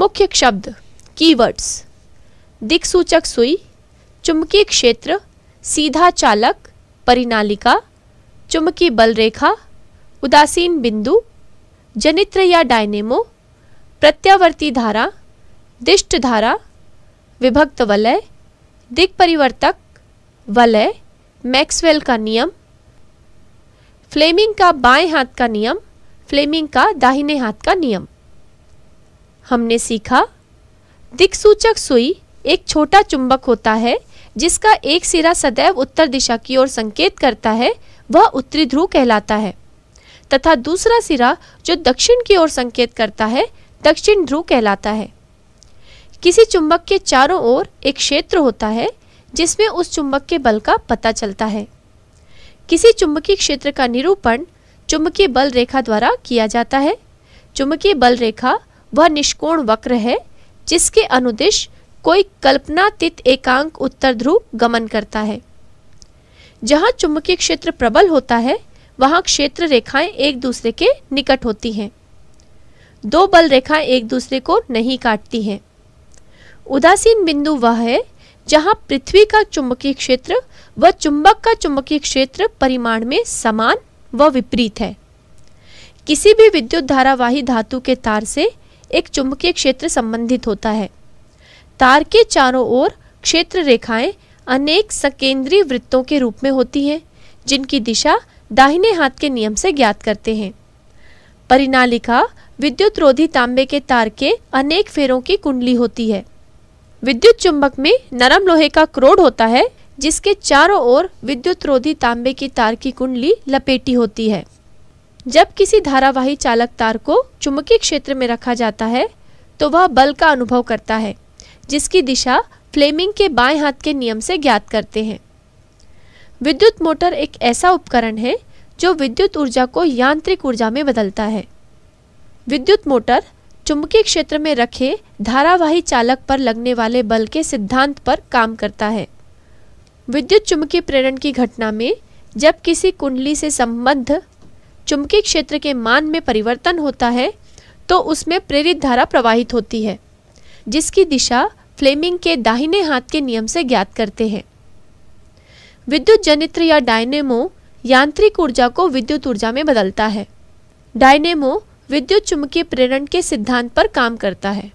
मुख्य शब्द कीवर्ड्स दिक्सूचक सुई चुंबकीय क्षेत्र सीधा चालक परिनालिका चुंबकीय बल रेखा उदासीन बिंदु जनित्र या डायनेमो प्रत्यावर्ती धारा दिष्ट धारा विभक्त वलय परिवर्तक वलय मैक्सवेल का नियम फ्लेमिंग का बाएं हाथ का नियम फ्लेमिंग का दाहिने हाथ का नियम हमने सीखा दिक्सूचक सुई एक छोटा चुंबक होता है जिसका एक सिरा सदैव उत्तर दिशा की ओर संकेत करता है वह उत्तरी ध्रुव कहलाता है तथा दूसरा सिरा जो दक्षिण की ओर संकेत करता है दक्षिण ध्रुव कहलाता है किसी चुंबक के चारों ओर एक क्षेत्र होता है जिसमें उस चुंबक के बल का पता चलता है किसी चुंबकीय क्षेत्र का निरूपण चुंबकीय बल रेखा द्वारा किया जाता है चुंबकीय बल रेखा वह निष्कोण वक्र है जिसके अनुदिश कोई कल्पनातीत एकांक उत्तर ध्रुव गमन करता है जहां चुंबकीय क्षेत्र प्रबल होता है वहां क्षेत्र रेखाएं एक दूसरे के निकट होती हैं दो बल रेखाएं एक दूसरे को नहीं काटती हैं उदासीन बिंदु वह है जहां पृथ्वी का चुंबकीय क्षेत्र व चुंबक का चुंबकीय क्षेत्र परिमाण में समान व विपरीत है किसी भी विद्युत धारावाही धातु के तार से एक चुंबकीय क्षेत्र संबंधित होता है तार के चारों ओर क्षेत्र रेखाएं अनेक सकेंद्रीय वृत्तों के रूप में होती हैं जिनकी दिशा दाहिने हाथ के नियम से ज्ञात करते हैं परिनालिका विद्युत रोधी तांबे के तार के अनेक फेरों की कुंडली होती है विद्युत चुंबक में नरम लोहे का क्रोड होता है जिसके चारों ओर विद्युत रोधी तांबे की तार की कुंडली लपेटी होती है जब किसी धारावाही चालक तार को चुंबकीय क्षेत्र में रखा जाता है तो वह बल का अनुभव करता है जिसकी दिशा फ्लेमिंग के बाएं हाथ के नियम से ज्ञात करते हैं विद्युत मोटर एक ऐसा उपकरण है जो विद्युत ऊर्जा को यांत्रिक ऊर्जा में बदलता है विद्युत मोटर चुंबकीय क्षेत्र में रखे धारावाही चालक पर लगने वाले बल के सिद्धांत पर काम करता है विद्युत चुंबकीय प्रेरण की घटना में जब किसी कुंडली से संबद्ध चुंबकीय क्षेत्र के मान में परिवर्तन होता है तो उसमें प्रेरित धारा प्रवाहित होती है जिसकी दिशा फ्लेमिंग के दाहिने हाथ के नियम से ज्ञात करते हैं विद्युत जनित्र या डायनेमो यांत्रिक ऊर्जा को विद्युत ऊर्जा में बदलता है डायनेमो विद्युत चुंबकीय प्रेरण के सिद्धांत पर काम करता है